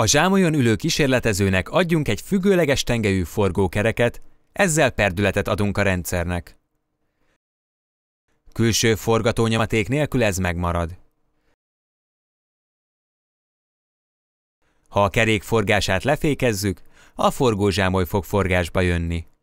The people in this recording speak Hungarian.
A zsámolyon ülő kísérletezőnek adjunk egy függőleges tengelyű forgókereket, ezzel perdületet adunk a rendszernek. Külső forgatónyomaték nélkül ez megmarad. Ha a kerék forgását lefékezzük, a forgózsámoly fog forgásba jönni.